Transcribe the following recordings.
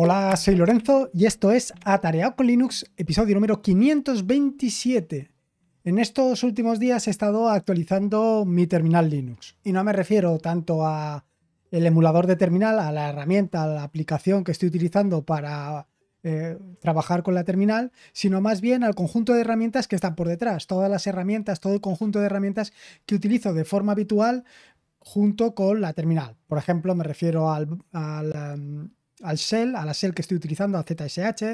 Hola, soy Lorenzo y esto es Atareado con Linux, episodio número 527. En estos últimos días he estado actualizando mi terminal Linux y no me refiero tanto a el emulador de terminal, a la herramienta, a la aplicación que estoy utilizando para eh, trabajar con la terminal, sino más bien al conjunto de herramientas que están por detrás, todas las herramientas, todo el conjunto de herramientas que utilizo de forma habitual junto con la terminal. Por ejemplo, me refiero al, em, al shell, a la shell que estoy utilizando, a ZSH,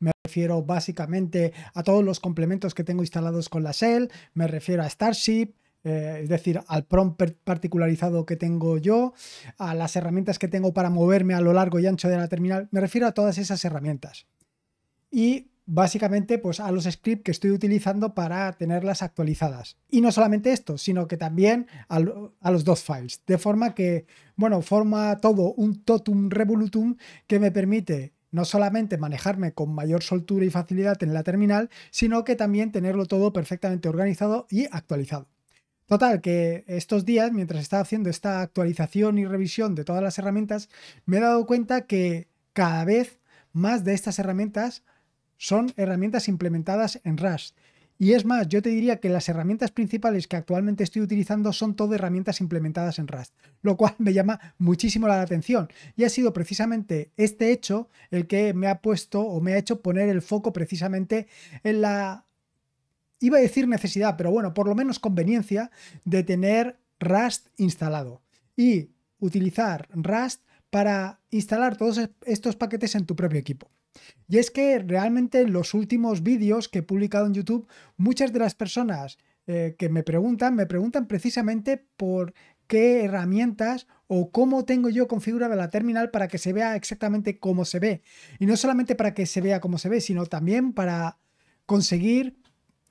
me refiero básicamente a todos los complementos que tengo instalados con la shell, me refiero a Starship, eh, es decir, al prompt particularizado que tengo yo, a las herramientas que tengo para moverme a lo largo y ancho de la terminal, me refiero a todas esas herramientas. Y básicamente pues, a los scripts que estoy utilizando para tenerlas actualizadas. Y no solamente esto, sino que también a los dos files. De forma que, bueno, forma todo un totum revolutum que me permite no solamente manejarme con mayor soltura y facilidad en la terminal, sino que también tenerlo todo perfectamente organizado y actualizado. Total, que estos días, mientras estaba haciendo esta actualización y revisión de todas las herramientas, me he dado cuenta que cada vez más de estas herramientas son herramientas implementadas en Rust. Y es más, yo te diría que las herramientas principales que actualmente estoy utilizando son todo herramientas implementadas en Rust, lo cual me llama muchísimo la atención. Y ha sido precisamente este hecho el que me ha puesto o me ha hecho poner el foco precisamente en la, iba a decir necesidad, pero bueno, por lo menos conveniencia de tener Rust instalado y utilizar Rust para instalar todos estos paquetes en tu propio equipo. Y es que realmente en los últimos vídeos que he publicado en YouTube, muchas de las personas eh, que me preguntan, me preguntan precisamente por qué herramientas o cómo tengo yo configurada la terminal para que se vea exactamente cómo se ve. Y no solamente para que se vea cómo se ve, sino también para conseguir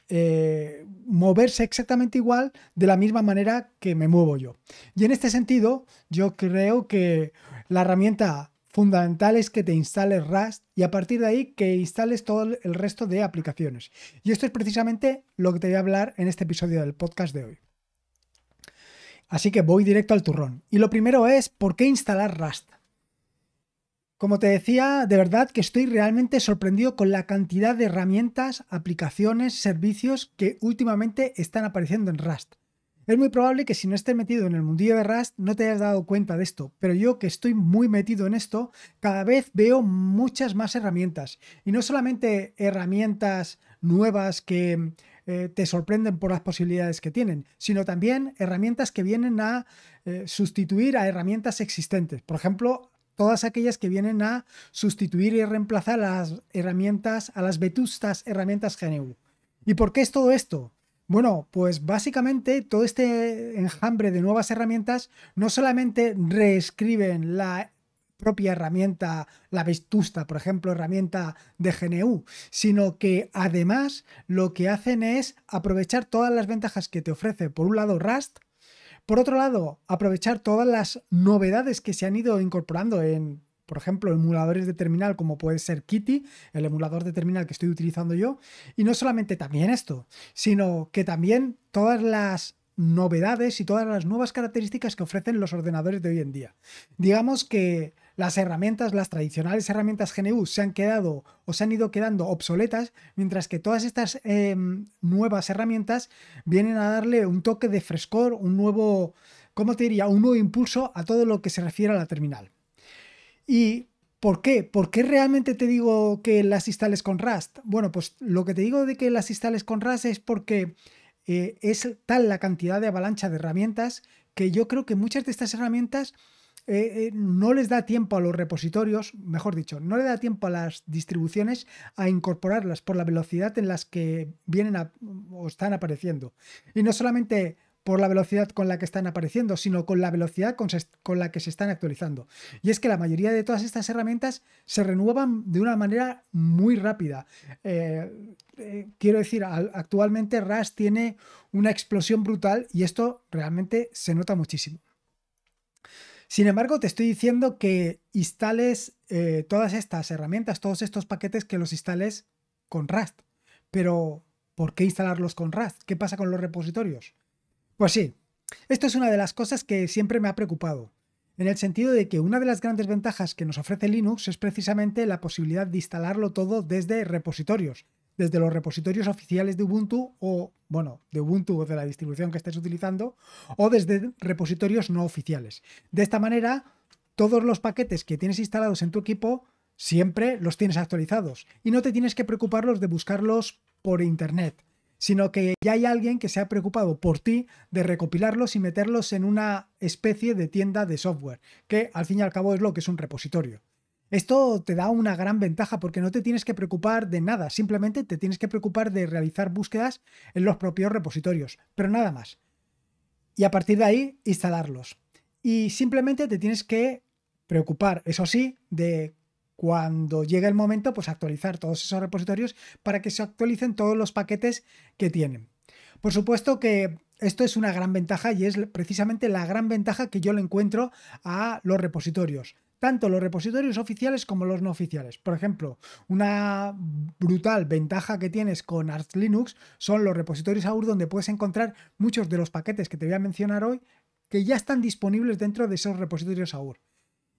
eh, moverse exactamente igual de la misma manera que me muevo yo. Y en este sentido, yo creo que la herramienta fundamental es que te instales Rust y a partir de ahí que instales todo el resto de aplicaciones. Y esto es precisamente lo que te voy a hablar en este episodio del podcast de hoy. Así que voy directo al turrón. Y lo primero es, ¿por qué instalar Rust? Como te decía, de verdad que estoy realmente sorprendido con la cantidad de herramientas, aplicaciones, servicios que últimamente están apareciendo en Rust. Es muy probable que si no estés metido en el mundillo de Rust no te hayas dado cuenta de esto, pero yo que estoy muy metido en esto, cada vez veo muchas más herramientas. Y no solamente herramientas nuevas que eh, te sorprenden por las posibilidades que tienen, sino también herramientas que vienen a eh, sustituir a herramientas existentes. Por ejemplo, todas aquellas que vienen a sustituir y reemplazar las herramientas, a las vetustas herramientas GNU. ¿Y por qué es todo esto? Bueno, pues básicamente todo este enjambre de nuevas herramientas no solamente reescriben la propia herramienta, la vestusta, por ejemplo, herramienta de GNU, sino que además lo que hacen es aprovechar todas las ventajas que te ofrece, por un lado, Rust, por otro lado, aprovechar todas las novedades que se han ido incorporando en por ejemplo, emuladores de terminal como puede ser Kitty, el emulador de terminal que estoy utilizando yo. Y no solamente también esto, sino que también todas las novedades y todas las nuevas características que ofrecen los ordenadores de hoy en día. Digamos que las herramientas, las tradicionales herramientas GNU se han quedado o se han ido quedando obsoletas, mientras que todas estas em, nuevas herramientas vienen a darle un toque de frescor, un nuevo, ¿cómo te diría? Un nuevo impulso a todo lo que se refiere a la terminal. ¿Y por qué? ¿Por qué realmente te digo que las instales con Rust? Bueno, pues lo que te digo de que las instales con Rust es porque eh, es tal la cantidad de avalancha de herramientas que yo creo que muchas de estas herramientas eh, eh, no les da tiempo a los repositorios, mejor dicho, no le da tiempo a las distribuciones a incorporarlas por la velocidad en las que vienen o están apareciendo. Y no solamente por la velocidad con la que están apareciendo, sino con la velocidad con, la que se están actualizando. Y es que la mayoría de todas estas herramientas se renuevan de una manera muy rápida. Eh, eh, quiero decir, actualmente RAS tiene una explosión brutal y esto realmente se nota muchísimo. Sin embargo, te estoy diciendo que instales eh, todas estas herramientas, todos estos paquetes que los instales con Rust. Pero, ¿por qué instalarlos con Rust? ¿Qué pasa con los repositorios? Pues sí, esto es una de las cosas que siempre me ha preocupado, en el sentido de que una de las grandes ventajas que nos ofrece Linux es precisamente la posibilidad de instalarlo todo desde repositorios, desde los repositorios oficiales de Ubuntu o, bueno, de Ubuntu o de la distribución que estés utilizando, o desde repositorios no oficiales. De esta manera, todos los paquetes que tienes instalados en tu equipo siempre los tienes actualizados y no te tienes que preocuparlos de buscarlos por internet sino que ya hay alguien que se ha preocupado por ti de recopilarlos y meterlos en una especie de tienda de software, que al fin y al cabo es lo que es un repositorio. Esto te da una gran ventaja porque no te tienes que preocupar de nada, simplemente te tienes que preocupar de realizar búsquedas en los propios repositorios, pero nada más. Y a partir de ahí, instalarlos. Y simplemente te tienes que preocupar, eso sí, de cuando llegue el momento, pues actualizar todos esos repositorios para que se actualicen todos los paquetes que tienen. Por supuesto que esto es una gran ventaja y es precisamente la gran ventaja que yo le encuentro a los repositorios tanto los repositorios oficiales como los no oficiales. Por ejemplo, una brutal ventaja que tienes con Arch Linux son los repositorios AUR donde puedes encontrar muchos de los paquetes que te voy a mencionar hoy que ya están disponibles dentro de esos repositorios AUR.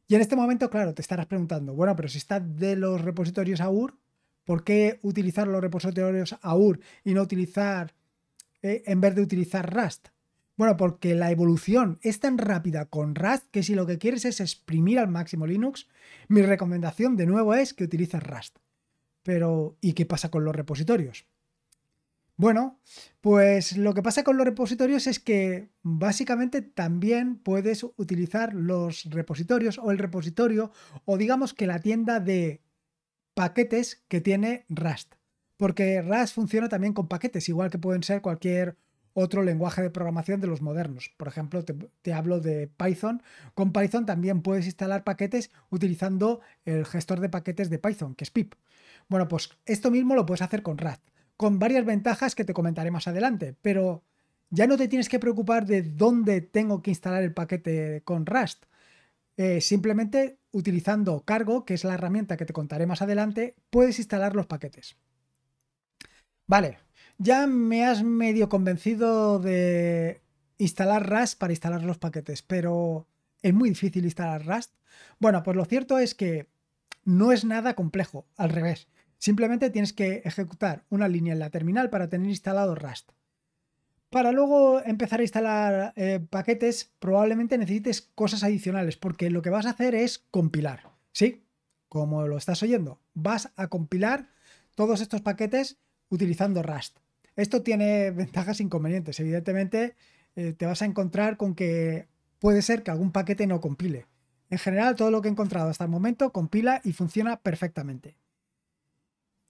Y en este momento, claro, te estarás preguntando, bueno, pero si está de los repositorios AUR, ¿por qué utilizar los repositorios AUR y no utilizar, eh, en vez de utilizar Rust? Bueno, porque la evolución es tan rápida con Rust que si lo que quieres es exprimir al máximo Linux, mi recomendación de nuevo es que utilices Rust. Pero, ¿y qué pasa con los repositorios? Bueno, pues lo que pasa con los repositorios es que básicamente también puedes utilizar los repositorios o el repositorio o digamos que la tienda de paquetes que tiene Rust. Porque Rust funciona también con paquetes, igual que pueden ser cualquier otro lenguaje de programación de los modernos. Por ejemplo, te, hablo de Python. Con Python también puedes instalar paquetes utilizando el gestor de paquetes de Python, que es pip. Bueno, pues esto mismo lo puedes hacer con Rust con varias ventajas que te comentaré más adelante, pero ya no te tienes que preocupar de dónde tengo que instalar el paquete con Rust. Eh, simplemente utilizando Cargo, que es la herramienta que te contaré más adelante, puedes instalar los paquetes. Vale, ya me has medio convencido de instalar Rust para instalar los paquetes, pero es muy difícil instalar Rust. Bueno, pues lo cierto es que no es nada complejo, al revés. Simplemente tienes que ejecutar una línea en la terminal para tener instalado Rust. Para luego empezar a instalar eh, paquetes, probablemente necesites cosas adicionales, porque lo que vas a hacer es compilar. ¿Sí? Como lo estás oyendo, vas a compilar todos estos paquetes utilizando Rust. Esto tiene ventajas e inconvenientes. Evidentemente, eh, te vas a encontrar con que puede ser que algún paquete no compile. En general, todo lo que he encontrado hasta el momento compila y funciona perfectamente.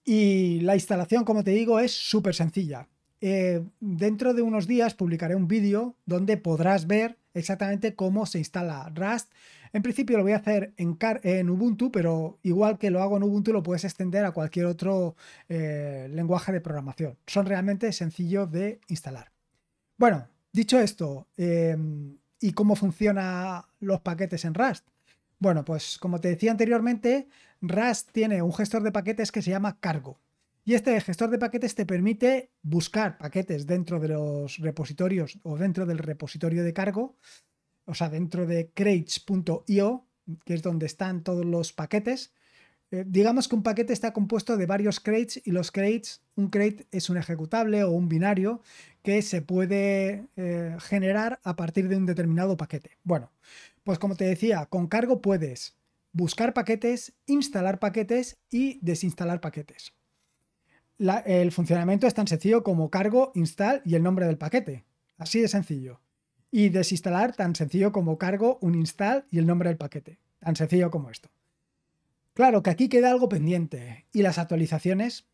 Y la instalación, como te digo, es súper sencilla. Eh, dentro de unos días publicaré un vídeo donde podrás ver exactamente cómo se instala Rust. En principio lo voy a hacer en, Ubuntu, pero igual que lo hago en Ubuntu lo puedes extender a cualquier otro eh, lenguaje de programación. Son realmente sencillos de instalar. Bueno, dicho esto, em, ¿y cómo funcionan los paquetes en Rust? Bueno, pues como te decía anteriormente, Rust tiene un gestor de paquetes que se llama Cargo. Y este gestor de paquetes te permite buscar paquetes dentro de los repositorios o dentro del repositorio de cargo, o sea, dentro de crates.io, que es donde están todos los paquetes. Eh, digamos que un paquete está compuesto de varios crates y los crates, un crate es un ejecutable o un binario que se puede eh, generar a partir de un determinado paquete. Bueno, pues como te decía, con cargo puedes buscar paquetes, instalar paquetes y desinstalar paquetes. el funcionamiento es tan sencillo como cargo, install y el nombre del paquete. Así de sencillo. Y desinstalar tan sencillo como cargo, un install y el nombre del paquete. Tan sencillo como esto. Claro que aquí queda algo pendiente. ¿Y las actualizaciones?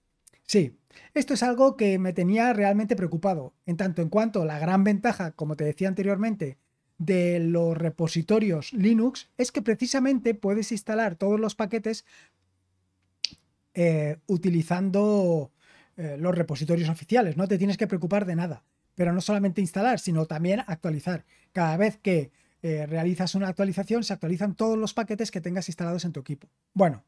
Sí, esto es algo que me tenía realmente preocupado, en tanto en cuanto la gran ventaja, como te decía anteriormente, de los repositorios Linux es que precisamente puedes instalar todos los paquetes eh, utilizando eh, los repositorios oficiales. No te tienes que preocupar de nada. Pero no solamente instalar, sino también actualizar. Cada vez que eh, realizas una actualización, se actualizan todos los paquetes que tengas instalados en tu equipo. Bueno,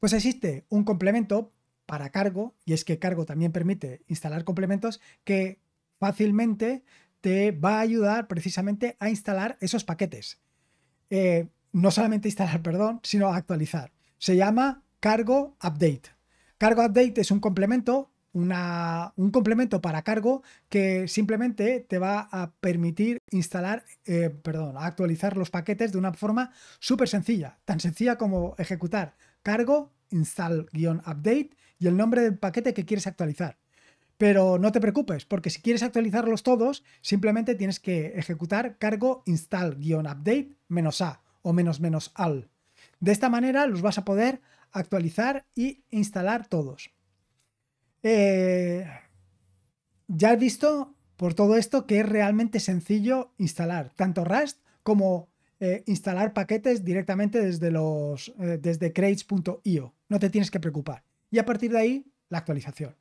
pues existe un complemento para cargo, y es que cargo también permite instalar complementos que fácilmente te va a ayudar precisamente a instalar esos paquetes. Eh, no solamente instalar, perdón, sino a actualizar. Se llama Cargo Update. Cargo Update es un complemento, un complemento para cargo que simplemente te va a permitir instalar, eh, perdón, actualizar los paquetes de una forma súper sencilla, tan sencilla como ejecutar cargo install-update y el nombre del paquete que quieres actualizar. Pero no te preocupes, porque si quieres actualizarlos todos, simplemente tienes que ejecutar cargo install-update-a o menos al. De esta manera los vas a poder actualizar y instalar todos. Eh, ya he visto por todo esto que es realmente sencillo instalar tanto Rust como eh, instalar paquetes directamente desde, los, eh, desde crates.io. No te tienes que preocupar. Y a partir de ahí, la actualización.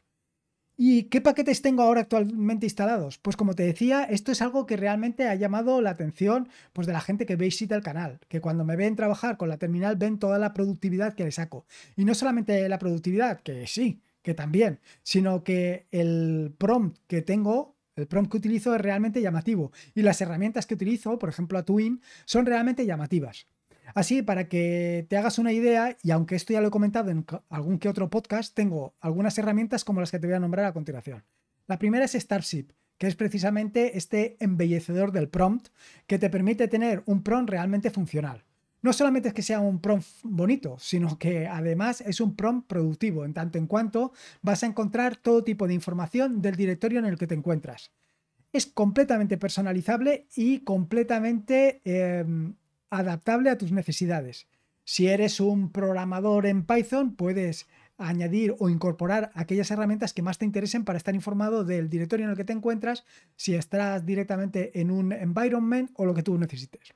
¿Y qué paquetes tengo ahora actualmente instalados? Pues como te decía, esto es algo que realmente ha llamado la atención pues, de la gente que visita el canal, que cuando me ven trabajar con la terminal ven toda la productividad que le saco. Y no solamente la productividad, que sí, que también, sino que el prompt que tengo, el prompt que utilizo es realmente llamativo. Y las herramientas que utilizo, por ejemplo a Twin, son realmente llamativas. Así, para que te hagas una idea, y aunque esto ya lo he comentado en algún que otro podcast, tengo algunas herramientas como las que te voy a nombrar a continuación. La primera es Starship, que es precisamente este embellecedor del prompt que te permite tener un prompt realmente funcional. No solamente es que sea un prompt bonito, sino que además es un prompt productivo, en tanto en cuanto vas a encontrar todo tipo de información del directorio en el que te encuentras. Es completamente personalizable y completamente em, adaptable a tus necesidades. Si eres un programador en Python, puedes añadir o incorporar aquellas herramientas que más te interesen para estar informado del directorio en el que te encuentras, si estás directamente en un environment o lo que tú necesites.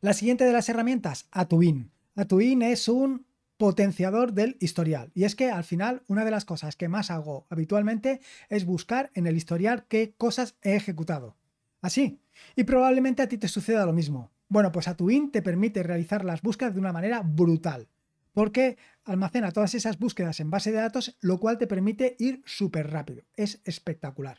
La siguiente de las herramientas, Atuin. Atuin es un potenciador del historial. Y es que al final una de las cosas que más hago habitualmente es buscar en el historial qué cosas he ejecutado. Así. Y probablemente a ti te suceda lo mismo. Bueno, pues Atuin te permite realizar las búsquedas de una manera brutal, porque almacena todas esas búsquedas en base de datos, lo cual te permite ir súper rápido. Es espectacular.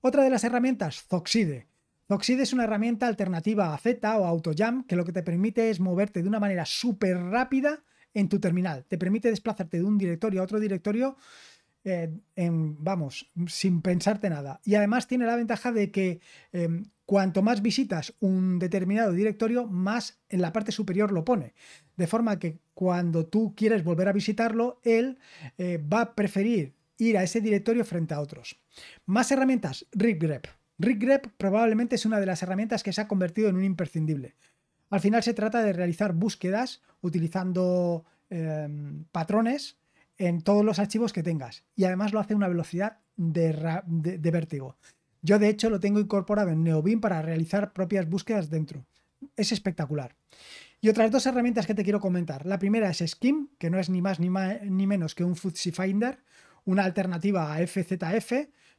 Otra de las herramientas, Zoxide. Zoxide es una herramienta alternativa a Z o AutoJam que lo que te permite es moverte de una manera súper rápida en tu terminal. Te permite desplazarte de un directorio a otro directorio eh, vamos, sin pensarte nada. Y además tiene la ventaja de que em, cuanto más visitas un determinado directorio, más en la parte superior lo pone. De forma que cuando tú quieres volver a visitarlo, él eh, va a preferir ir a ese directorio frente a otros. Más herramientas, RipGrep. RipGrep probablemente es una de las herramientas que se ha convertido en un imprescindible. Al final se trata de realizar búsquedas utilizando em, patrones en todos los archivos que tengas. Y además lo hace a una velocidad de, vértigo. Yo de hecho lo tengo incorporado en NeoBeam para realizar propias búsquedas dentro. Es espectacular. Y otras dos herramientas que te quiero comentar. La primera es Skim, que no es ni más ni, ni menos que un Fuzzy Finder, una alternativa a FZF,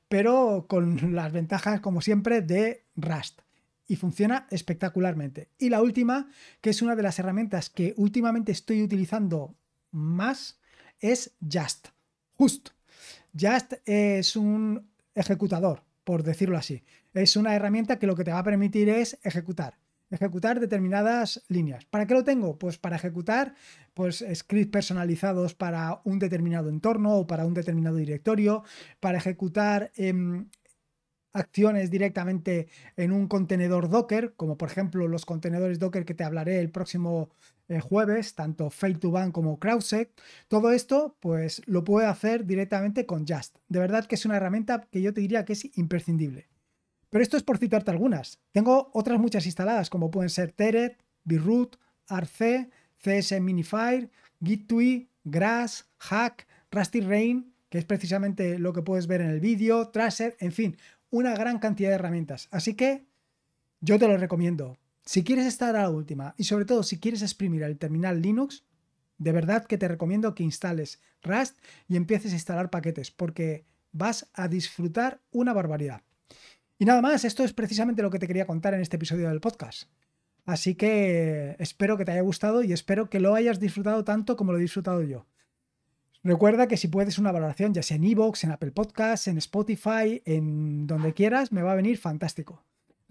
pero con las ventajas, como siempre, de Rust. Y funciona espectacularmente. Y la última, que es una de las herramientas que últimamente estoy utilizando más, es Just. justo Just es un ejecutador, por decirlo así. Es una herramienta que lo que te va a permitir es ejecutar ejecutar determinadas líneas. ¿Para qué lo tengo? Pues para ejecutar pues, scripts personalizados para un determinado entorno o para un determinado directorio, para ejecutar em, acciones directamente en un contenedor Docker, como por ejemplo los contenedores Docker que te hablaré el próximo eh, jueves, tanto fail to Ban como CrowdSec. Todo esto, pues lo puede hacer directamente con Just. De verdad que es una herramienta que yo te diría que es imprescindible. Pero esto es por citarte algunas. Tengo otras muchas instaladas, como pueden ser Teret, birut, ARC, CS Minifire, GitTui, Grass, Hack, Rusty Rain, que es precisamente lo que puedes ver en el vídeo, Tracer, en fin, una gran cantidad de herramientas. Así que yo te lo recomiendo. Si quieres estar a la última y sobre todo si quieres exprimir el terminal Linux, de verdad que te recomiendo que instales Rust y empieces a instalar paquetes porque vas a disfrutar una barbaridad. Y nada más, esto es precisamente lo que te quería contar en este episodio del podcast. Así que eh, espero que te haya gustado y espero que lo hayas disfrutado tanto como lo he disfrutado yo. Recuerda que si puedes una valoración, ya sea en Evox, en Apple Podcasts, en Spotify, en donde quieras, me va a venir fantástico.